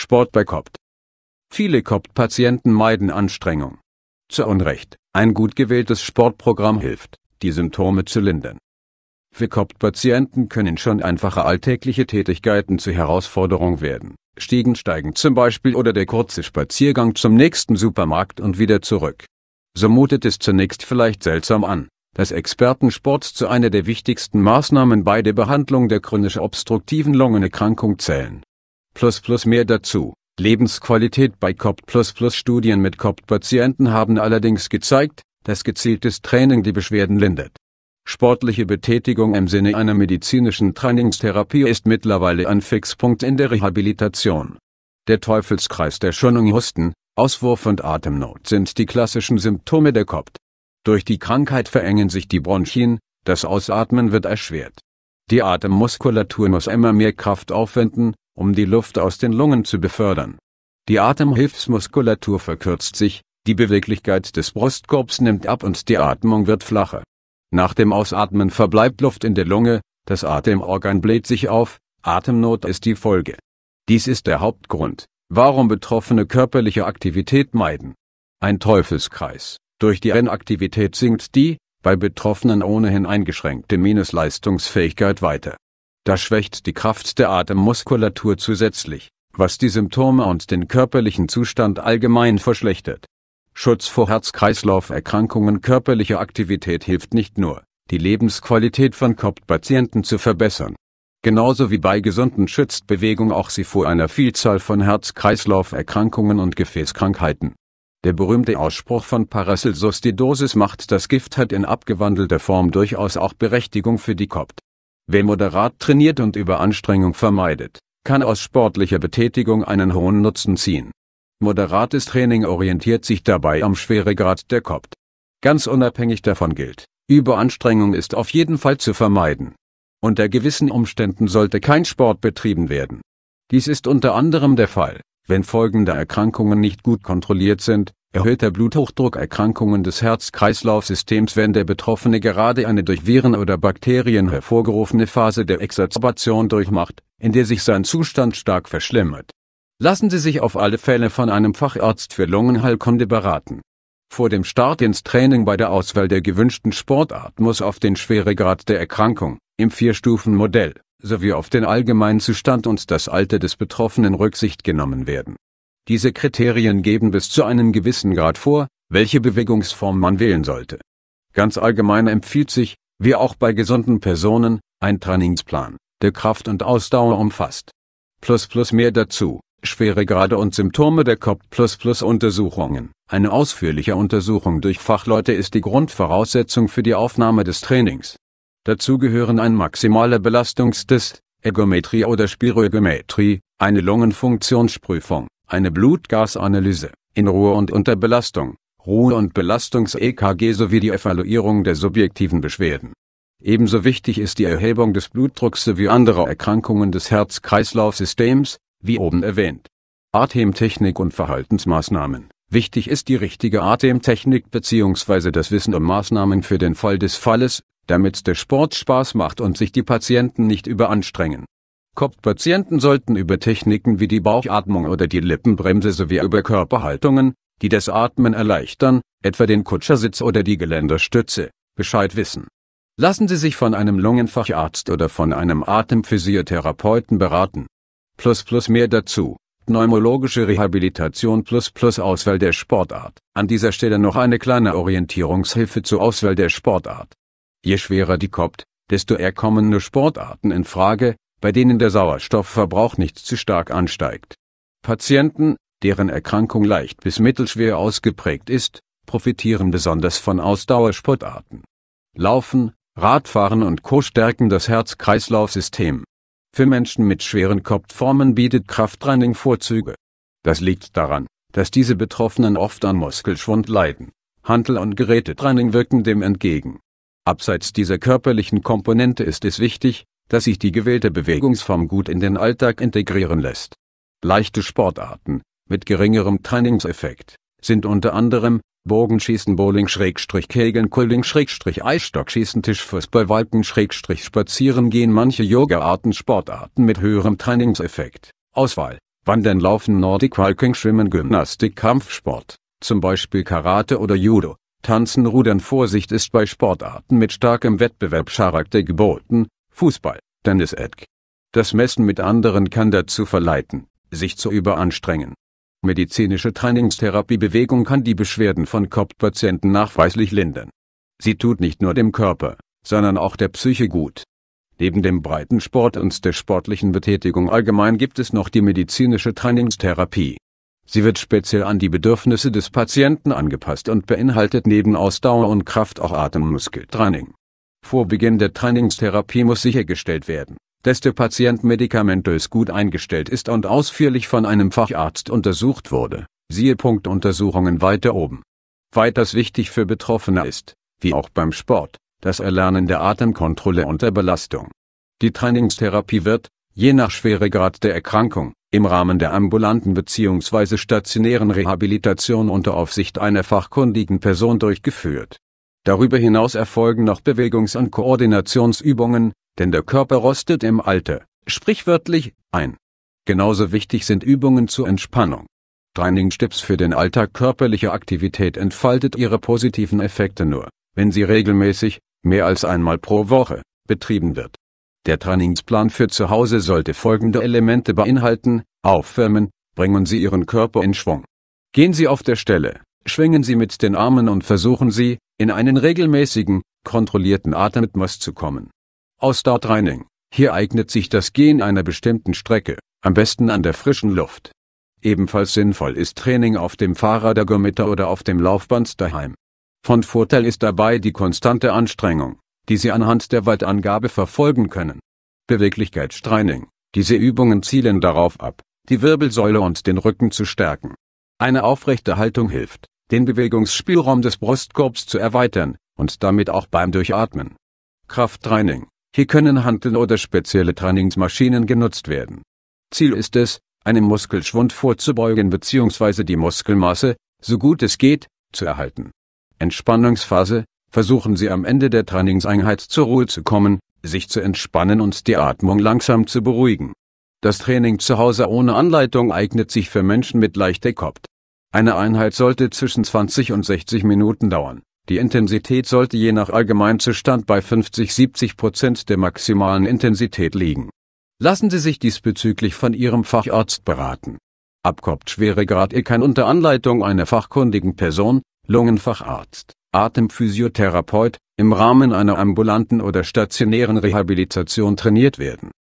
Sport bei Kopt. Viele Kopt-Patienten meiden Anstrengung. Zu Unrecht, ein gut gewähltes Sportprogramm hilft, die Symptome zu lindern. Für Kopt-Patienten können schon einfache alltägliche Tätigkeiten zur Herausforderung werden. Stiegen steigen zum Beispiel oder der kurze Spaziergang zum nächsten Supermarkt und wieder zurück. So mutet es zunächst vielleicht seltsam an, dass Expertensport zu einer der wichtigsten Maßnahmen bei der Behandlung der chronisch obstruktiven Lungenerkrankung zählen. Plus plus Mehr dazu. Lebensqualität bei COPD++ Studien mit COPD-Patienten haben allerdings gezeigt, dass gezieltes Training die Beschwerden lindert. Sportliche Betätigung im Sinne einer medizinischen Trainingstherapie ist mittlerweile ein Fixpunkt in der Rehabilitation. Der Teufelskreis der Schonung Husten, Auswurf und Atemnot sind die klassischen Symptome der COPD. Durch die Krankheit verengen sich die Bronchien, das Ausatmen wird erschwert. Die Atemmuskulatur muss immer mehr Kraft aufwenden, um die Luft aus den Lungen zu befördern. Die Atemhilfsmuskulatur verkürzt sich, die Beweglichkeit des Brustkorbs nimmt ab und die Atmung wird flacher. Nach dem Ausatmen verbleibt Luft in der Lunge, das Atemorgan bläht sich auf, Atemnot ist die Folge. Dies ist der Hauptgrund, warum Betroffene körperliche Aktivität meiden. Ein Teufelskreis. Durch die Inaktivität sinkt die, bei Betroffenen ohnehin eingeschränkte Minusleistungsfähigkeit weiter. Das schwächt die Kraft der Atemmuskulatur zusätzlich, was die Symptome und den körperlichen Zustand allgemein verschlechtert. Schutz vor Herz-Kreislauf-Erkrankungen Körperliche Aktivität hilft nicht nur, die Lebensqualität von Kopfpatienten zu verbessern. Genauso wie bei Gesunden schützt Bewegung auch sie vor einer Vielzahl von Herz-Kreislauf-Erkrankungen und Gefäßkrankheiten. Der berühmte Ausspruch von Paracelsus die Dosis macht das Gift hat in abgewandelter Form durchaus auch Berechtigung für die Kopf. Wer moderat trainiert und Überanstrengung vermeidet, kann aus sportlicher Betätigung einen hohen Nutzen ziehen. Moderates Training orientiert sich dabei am Schweregrad der Kopf. Ganz unabhängig davon gilt, Überanstrengung ist auf jeden Fall zu vermeiden. Unter gewissen Umständen sollte kein Sport betrieben werden. Dies ist unter anderem der Fall, wenn folgende Erkrankungen nicht gut kontrolliert sind, Erhöhter Bluthochdruck Erkrankungen des Herz-Kreislauf-Systems wenn der Betroffene gerade eine durch Viren oder Bakterien hervorgerufene Phase der Exazerbation durchmacht, in der sich sein Zustand stark verschlimmert. Lassen Sie sich auf alle Fälle von einem Facharzt für Lungenheilkunde beraten. Vor dem Start ins Training bei der Auswahl der gewünschten Sportart muss auf den Schweregrad der Erkrankung, im vier modell sowie auf den allgemeinen Zustand und das Alter des Betroffenen Rücksicht genommen werden diese Kriterien geben bis zu einem gewissen Grad vor, welche Bewegungsform man wählen sollte. Ganz allgemein empfiehlt sich, wie auch bei gesunden Personen, ein Trainingsplan, der Kraft und Ausdauer umfasst. Plus plus mehr dazu, schwere Grade und Symptome der Kopf plus plus Untersuchungen. Eine ausführliche Untersuchung durch Fachleute ist die Grundvoraussetzung für die Aufnahme des Trainings. Dazu gehören ein maximaler Belastungstest, Ergometrie oder Spiroergometrie, eine Lungenfunktionsprüfung, eine Blutgasanalyse, in Ruhe und unter Belastung, Ruhe- und Belastungs-EKG sowie die Evaluierung der subjektiven Beschwerden. Ebenso wichtig ist die Erhebung des Blutdrucks sowie anderer Erkrankungen des Herz-Kreislauf-Systems, wie oben erwähnt. Atemtechnik und Verhaltensmaßnahmen. Wichtig ist die richtige Atemtechnik bzw. das Wissen um Maßnahmen für den Fall des Falles, damit der Sport Spaß macht und sich die Patienten nicht überanstrengen. Kopfpatienten sollten über Techniken wie die Bauchatmung oder die Lippenbremse sowie über Körperhaltungen, die das Atmen erleichtern, etwa den Kutschersitz oder die Geländerstütze, Bescheid wissen. Lassen Sie sich von einem Lungenfacharzt oder von einem Atemphysiotherapeuten beraten. Plus plus mehr dazu. Pneumologische Rehabilitation plus plus Auswahl der Sportart. An dieser Stelle noch eine kleine Orientierungshilfe zur Auswahl der Sportart. Je schwerer die Kopf, desto eher kommen nur Sportarten in Frage, bei denen der Sauerstoffverbrauch nicht zu stark ansteigt. Patienten, deren Erkrankung leicht bis mittelschwer ausgeprägt ist, profitieren besonders von Ausdauersportarten. Laufen, Radfahren und Co. stärken das Herz-Kreislauf-System. Für Menschen mit schweren Kopfformen bietet Krafttraining Vorzüge. Das liegt daran, dass diese Betroffenen oft an Muskelschwund leiden. Handel- und Gerätetraining wirken dem entgegen. Abseits dieser körperlichen Komponente ist es wichtig, dass sich die gewählte Bewegungsform gut in den Alltag integrieren lässt. Leichte Sportarten mit geringerem Trainingseffekt sind unter anderem Bogenschießen, Bowling, Schrägstrich, Kegeln, Curling, Schrägstrich, Eisstockschießen, Tischfußball, Walken, Schrägstrich, Spazieren gehen manche Yoga-Arten, Sportarten mit höherem Trainingseffekt. Auswahl. Wandern, Laufen, Nordic Walking, Schwimmen, Gymnastik, Kampfsport, zum Beispiel Karate oder Judo, Tanzen, Rudern. Vorsicht ist bei Sportarten mit starkem Wettbewerbscharakter geboten, Fußball, Dennis Edk. Das Messen mit anderen kann dazu verleiten, sich zu überanstrengen. Medizinische Trainingstherapiebewegung kann die Beschwerden von Kopfpatienten nachweislich lindern. Sie tut nicht nur dem Körper, sondern auch der Psyche gut. Neben dem Breitensport und der sportlichen Betätigung allgemein gibt es noch die medizinische Trainingstherapie. Sie wird speziell an die Bedürfnisse des Patienten angepasst und beinhaltet neben Ausdauer und Kraft auch Atemmuskeltraining. Vor Beginn der Trainingstherapie muss sichergestellt werden, dass der Patient medikamentös gut eingestellt ist und ausführlich von einem Facharzt untersucht wurde. Siehe Punkt Untersuchungen weiter oben. Weiters wichtig für Betroffene ist, wie auch beim Sport, das Erlernen der Atemkontrolle unter Belastung. Die Trainingstherapie wird, je nach Schweregrad der Erkrankung, im Rahmen der ambulanten bzw. stationären Rehabilitation unter Aufsicht einer fachkundigen Person durchgeführt Darüber hinaus erfolgen noch Bewegungs- und Koordinationsübungen, denn der Körper rostet im Alter, sprichwörtlich, ein. Genauso wichtig sind Übungen zur Entspannung. Trainingstipps für den Alltag körperlicher Aktivität entfaltet ihre positiven Effekte nur, wenn sie regelmäßig, mehr als einmal pro Woche, betrieben wird. Der Trainingsplan für zu Hause sollte folgende Elemente beinhalten, aufwärmen, bringen Sie Ihren Körper in Schwung. Gehen Sie auf der Stelle, schwingen Sie mit den Armen und versuchen Sie, in einen regelmäßigen, kontrollierten Atemrhythmus zu kommen. Ausdauertraining. Hier eignet sich das Gehen einer bestimmten Strecke, am besten an der frischen Luft. Ebenfalls sinnvoll ist Training auf dem Fahrradergometer oder auf dem Laufband daheim. Von Vorteil ist dabei die konstante Anstrengung, die Sie anhand der Wattangabe verfolgen können. Beweglichkeitstraining. Diese Übungen zielen darauf ab, die Wirbelsäule und den Rücken zu stärken. Eine aufrechte Haltung hilft, den Bewegungsspielraum des Brustkorbs zu erweitern und damit auch beim Durchatmen. Krafttraining. Hier können Handeln oder spezielle Trainingsmaschinen genutzt werden. Ziel ist es, einem Muskelschwund vorzubeugen bzw. die Muskelmasse, so gut es geht, zu erhalten. Entspannungsphase. Versuchen Sie am Ende der Trainingseinheit zur Ruhe zu kommen, sich zu entspannen und die Atmung langsam zu beruhigen. Das Training zu Hause ohne Anleitung eignet sich für Menschen mit leichter Kopf. Eine Einheit sollte zwischen 20 und 60 Minuten dauern. Die Intensität sollte je nach Allgemeinzustand bei 50-70 Prozent der maximalen Intensität liegen. Lassen Sie sich diesbezüglich von Ihrem Facharzt beraten. ihr e, kann unter Anleitung einer fachkundigen Person, Lungenfacharzt, Atemphysiotherapeut, im Rahmen einer ambulanten oder stationären Rehabilitation trainiert werden